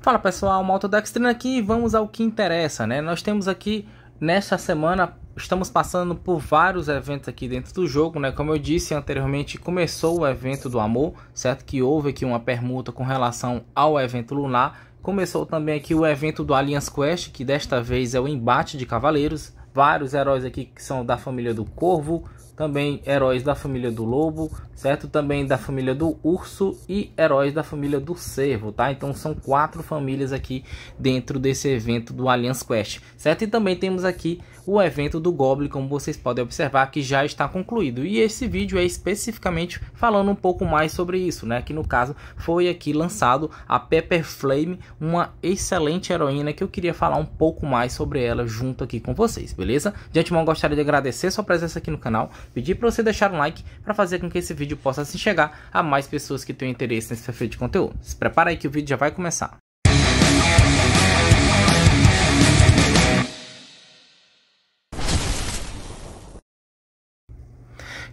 Fala pessoal, Malta da Extreme aqui vamos ao que interessa, né? Nós temos aqui nesta semana, estamos passando por vários eventos aqui dentro do jogo, né? Como eu disse anteriormente, começou o evento do amor, certo? Que houve aqui uma permuta com relação ao evento lunar. Começou também aqui o evento do Alliance Quest, que desta vez é o embate de cavaleiros. Vários heróis aqui que são da família do Corvo, também heróis da família do lobo, certo? Também da família do urso e heróis da família do cervo, tá? Então são quatro famílias aqui dentro desse evento do Alliance Quest, certo? E também temos aqui o evento do Goblin, como vocês podem observar, que já está concluído. E esse vídeo é especificamente falando um pouco mais sobre isso, né? Que no caso foi aqui lançado a Pepper Flame, uma excelente heroína que eu queria falar um pouco mais sobre ela junto aqui com vocês, beleza? De antemão gostaria de agradecer sua presença aqui no canal pedir para você deixar um like para fazer com que esse vídeo possa se assim chegar a mais pessoas que tenham interesse nesse perfil de conteúdo. Se prepara aí que o vídeo já vai começar.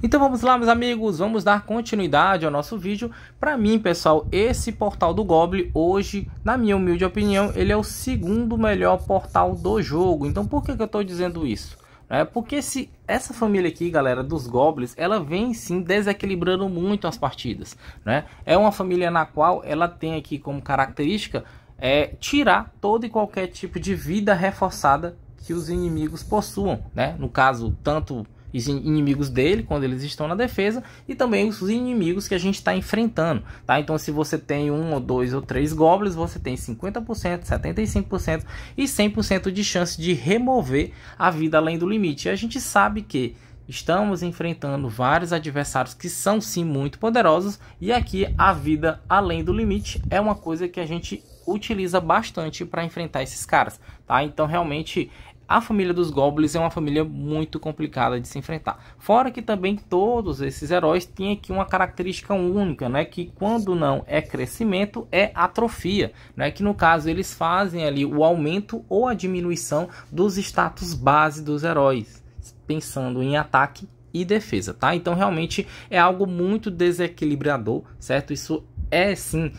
Então vamos lá, meus amigos, vamos dar continuidade ao nosso vídeo. Para mim, pessoal, esse portal do Goblin hoje, na minha humilde opinião, ele é o segundo melhor portal do jogo. Então por que, que eu estou dizendo isso? É porque se essa família aqui, galera, dos Goblins, ela vem sim desequilibrando muito as partidas. Né? É uma família na qual ela tem aqui como característica é, tirar todo e qualquer tipo de vida reforçada que os inimigos possuam. Né? No caso, tanto inimigos dele quando eles estão na defesa e também os inimigos que a gente está enfrentando, tá? Então se você tem um ou dois ou três goblins, você tem 50%, 75% e 100% de chance de remover a vida além do limite. E a gente sabe que Estamos enfrentando vários adversários que são sim muito poderosos e aqui a vida além do limite é uma coisa que a gente utiliza bastante para enfrentar esses caras, tá? Então realmente a família dos Goblins é uma família muito complicada de se enfrentar. Fora que também todos esses heróis têm aqui uma característica única, né? Que quando não é crescimento, é atrofia. Né? Que no caso eles fazem ali o aumento ou a diminuição dos status base dos heróis. Pensando em ataque e defesa, tá? Então realmente é algo muito desequilibrador, certo? Isso é sim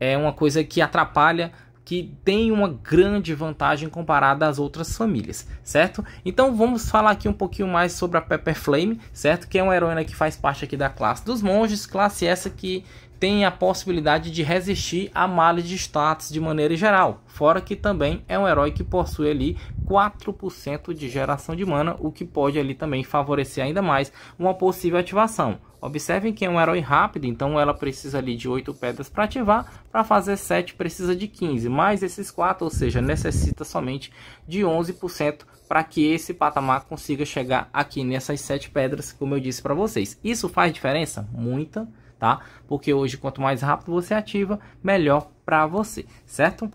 é uma coisa que atrapalha que tem uma grande vantagem comparada às outras famílias, certo? Então vamos falar aqui um pouquinho mais sobre a Pepper Flame, certo? Que é uma heroína que faz parte aqui da classe dos monges, classe essa que tem a possibilidade de resistir a males de status de maneira geral, fora que também é um herói que possui ali 4% de geração de mana, o que pode ali também favorecer ainda mais uma possível ativação. Observem que é um herói rápido, então ela precisa ali de 8 pedras para ativar, para fazer 7 precisa de 15, mais esses 4, ou seja, necessita somente de 11% para que esse patamar consiga chegar aqui nessas 7 pedras, como eu disse para vocês. Isso faz diferença? Muita, tá? Porque hoje quanto mais rápido você ativa, melhor para você, certo?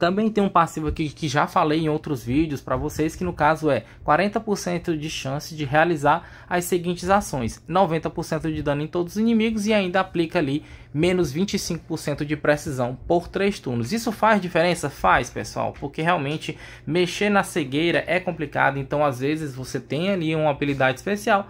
Também tem um passivo aqui que já falei em outros vídeos para vocês, que no caso é 40% de chance de realizar as seguintes ações, 90% de dano em todos os inimigos e ainda aplica ali menos 25% de precisão por 3 turnos. Isso faz diferença? Faz, pessoal, porque realmente mexer na cegueira é complicado, então às vezes você tem ali uma habilidade especial,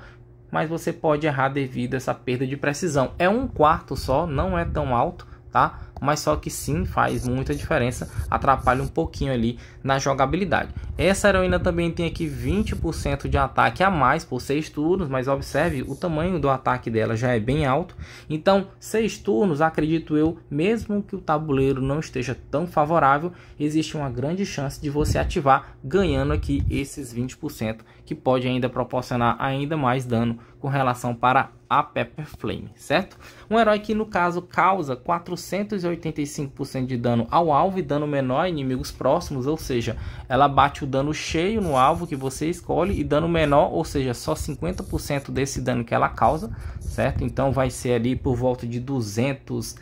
mas você pode errar devido a essa perda de precisão. É um quarto só, não é tão alto, tá? Mas só que sim, faz muita diferença, atrapalha um pouquinho ali na jogabilidade. Essa heroína também tem aqui 20% de ataque a mais por 6 turnos, mas observe, o tamanho do ataque dela já é bem alto. Então, 6 turnos, acredito eu, mesmo que o tabuleiro não esteja tão favorável, existe uma grande chance de você ativar ganhando aqui esses 20%, que pode ainda proporcionar ainda mais dano com relação para a Pepper Flame, certo? Um herói que no caso causa 485% de dano ao alvo e dano menor a inimigos próximos, ou seja, ela bate o dano cheio no alvo que você escolhe e dano menor, ou seja, só 50% desse dano que ela causa, certo? Então vai ser ali por volta de 200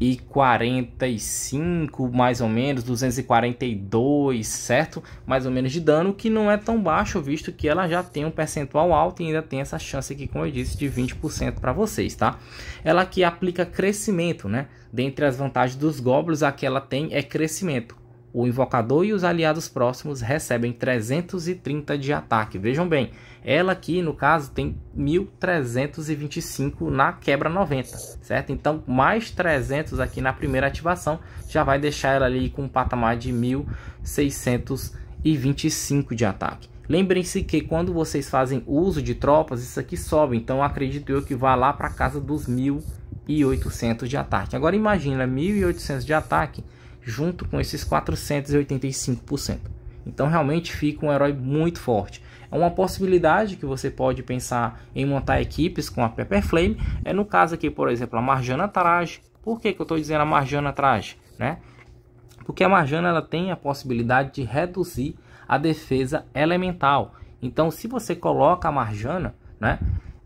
e 45, mais ou menos, 242, certo? Mais ou menos de dano, que não é tão baixo, visto que ela já tem um percentual alto e ainda tem essa chance aqui, como eu disse, de 20% para vocês, tá? Ela que aplica crescimento, né? Dentre as vantagens dos goblins, a que ela tem é crescimento o invocador e os aliados próximos recebem 330 de ataque. Vejam bem, ela aqui no caso tem 1325 na quebra 90, certo? Então mais 300 aqui na primeira ativação já vai deixar ela ali com um patamar de 1625 de ataque. Lembrem-se que quando vocês fazem uso de tropas, isso aqui sobe, então acredito eu que vá lá para casa dos 1800 de ataque. Agora imagina 1800 de ataque junto com esses 485%. Então realmente fica um herói muito forte. É uma possibilidade que você pode pensar em montar equipes com a Pepper Flame. É no caso aqui, por exemplo, a Marjana Traje. Por que, que eu estou dizendo a Marjana Traje? Né? Porque a Marjana ela tem a possibilidade de reduzir a defesa elemental. Então, se você coloca a Marjana, né,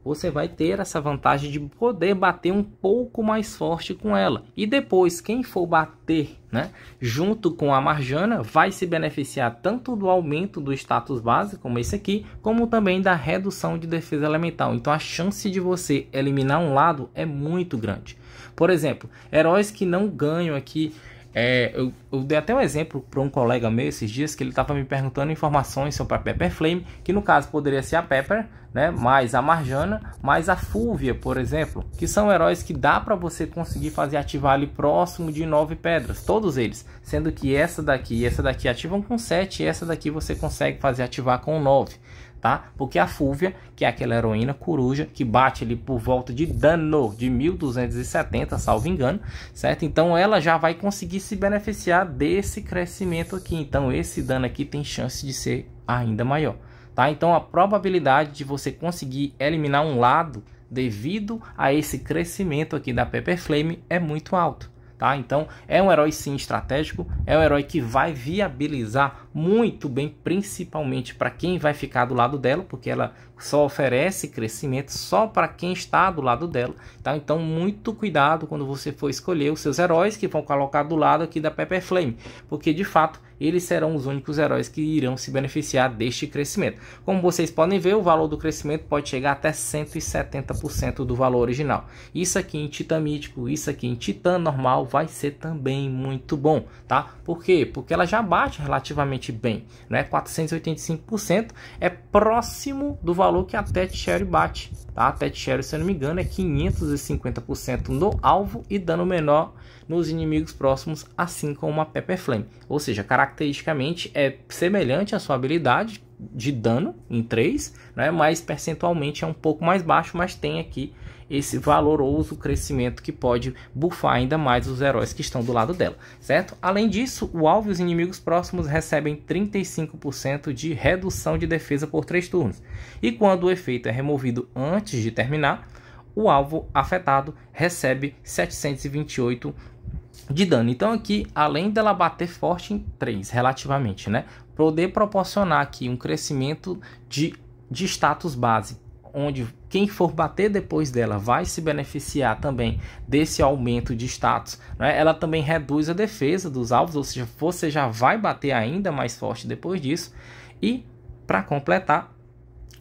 você vai ter essa vantagem de poder bater um pouco mais forte com ela. E depois, quem for bater né, junto com a Marjana vai se beneficiar tanto do aumento do status base, como esse aqui, como também da redução de defesa elemental. Então a chance de você eliminar um lado é muito grande. Por exemplo, heróis que não ganham aqui é, eu, eu, dei até um exemplo para um colega meu esses dias que ele estava me perguntando informações sobre a Pepper Flame, que no caso poderia ser a Pepper, né? Mais a Marjana, mais a Fúvia, por exemplo, que são heróis que dá para você conseguir fazer ativar ali próximo de nove pedras, todos eles, sendo que essa daqui e essa daqui ativam com 7 e essa daqui você consegue fazer ativar com 9. Tá? Porque a Fúvia, que é aquela heroína coruja que bate ali por volta de dano de 1270, salvo engano, certo? Então ela já vai conseguir se beneficiar desse crescimento aqui. Então esse dano aqui tem chance de ser ainda maior tá? Então a probabilidade de você conseguir eliminar um lado devido a esse crescimento aqui da Pepper Flame é muito alto. Tá? Então é um herói sim estratégico, é um herói que vai viabilizar muito bem, principalmente para quem vai ficar do lado dela, porque ela só oferece crescimento só para quem está do lado dela. Tá? Então muito cuidado quando você for escolher os seus heróis que vão colocar do lado aqui da Pepper Flame, porque de fato eles serão os únicos heróis que irão se beneficiar deste crescimento. Como vocês podem ver, o valor do crescimento pode chegar até 170% do valor original. Isso aqui em Titã Mítico, isso aqui em Titã Normal vai ser também muito bom, tá? Por quê? Porque ela já bate relativamente bem, né? 485% é próximo do valor que a Pet Sherry bate, tá? A Pet Sherry, se eu não me engano, é 550% no alvo e dano menor nos inimigos próximos, assim como a Pepper Flame. Ou seja, característica caracteristicamente é semelhante à sua habilidade de dano em 3, né? mas percentualmente é um pouco mais baixo, mas tem aqui esse valoroso crescimento que pode bufar ainda mais os heróis que estão do lado dela, certo? Além disso, o alvo e os inimigos próximos recebem 35% de redução de defesa por 3 turnos. E quando o efeito é removido antes de terminar, o alvo afetado recebe 728 de dano. Então aqui, além dela bater forte em 3, relativamente, né? Poder proporcionar aqui um crescimento de, de status base, onde quem for bater depois dela vai se beneficiar também desse aumento de status. Né? Ela também reduz a defesa dos alvos, ou seja, você já vai bater ainda mais forte depois disso. E para completar,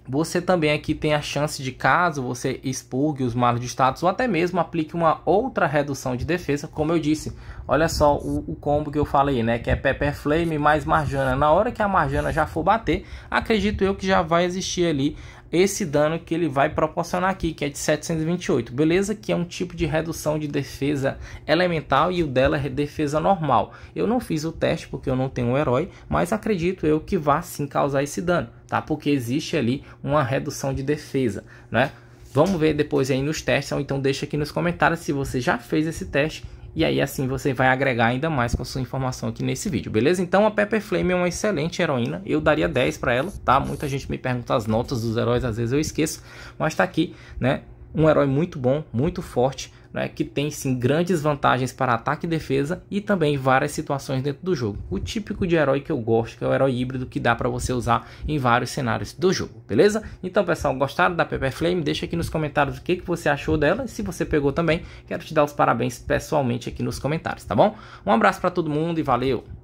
você também aqui tem a chance de caso você expurgue os malos de status ou até mesmo aplique uma outra redução de defesa, como eu disse. Olha só o, o, combo que eu falei, né? Que é Pepper Flame mais Marjana. Na hora que a Marjana já for bater, acredito eu que já vai existir ali esse dano que ele vai proporcionar aqui, que é de 728, beleza? Que é um tipo de redução de defesa elemental e o dela é defesa normal. Eu não fiz o teste porque eu não tenho um herói, mas acredito eu que vá sim causar esse dano, tá? Porque existe ali uma redução de defesa, né? Vamos ver depois aí nos testes, ou então deixa aqui nos comentários se você já fez esse teste e aí assim você vai agregar ainda mais com a sua informação aqui nesse vídeo, beleza? Então a Pepper Flame é uma excelente heroína, eu daria 10 para ela, tá? Muita gente me pergunta as notas dos heróis, às vezes eu esqueço, mas tá aqui, né? Um herói muito bom, muito forte, né, que tem sim grandes vantagens para ataque e defesa e também várias situações dentro do jogo. O típico de herói que eu gosto, que é o herói híbrido que dá para você usar em vários cenários do jogo, beleza? Então, pessoal, gostaram da Pepper Flame? Deixa aqui nos comentários o que, que você achou dela. e Se você pegou também, quero te dar os parabéns pessoalmente aqui nos comentários, tá bom? Um abraço para todo mundo e valeu!